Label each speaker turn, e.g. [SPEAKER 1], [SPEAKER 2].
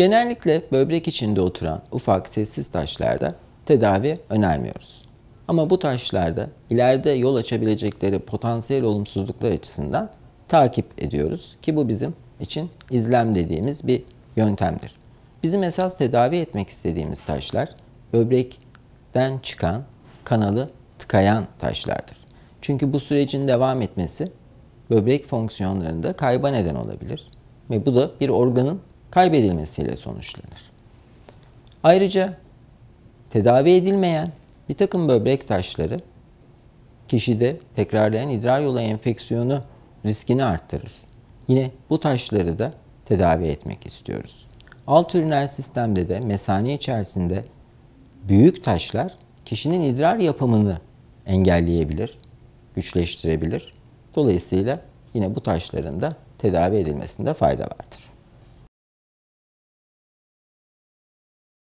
[SPEAKER 1] Genellikle böbrek içinde oturan ufak sessiz taşlarda tedavi önermiyoruz. Ama bu taşlarda ileride yol açabilecekleri potansiyel olumsuzluklar açısından takip ediyoruz ki bu bizim için izlem dediğimiz bir yöntemdir. Bizim esas tedavi etmek istediğimiz taşlar böbrekten çıkan kanalı tıkayan taşlardır. Çünkü bu sürecin devam etmesi böbrek fonksiyonlarında kayba neden olabilir ve bu da bir organın kaybedilmesiyle sonuçlanır. Ayrıca tedavi edilmeyen bir takım böbrek taşları kişide tekrarlayan idrar yolu enfeksiyonu riskini arttırır. Yine bu taşları da tedavi etmek istiyoruz. Alt üriner sistemde de mesane içerisinde büyük taşlar kişinin idrar yapımını engelleyebilir, güçleştirebilir. Dolayısıyla yine bu taşların da tedavi edilmesinde fayda vardır.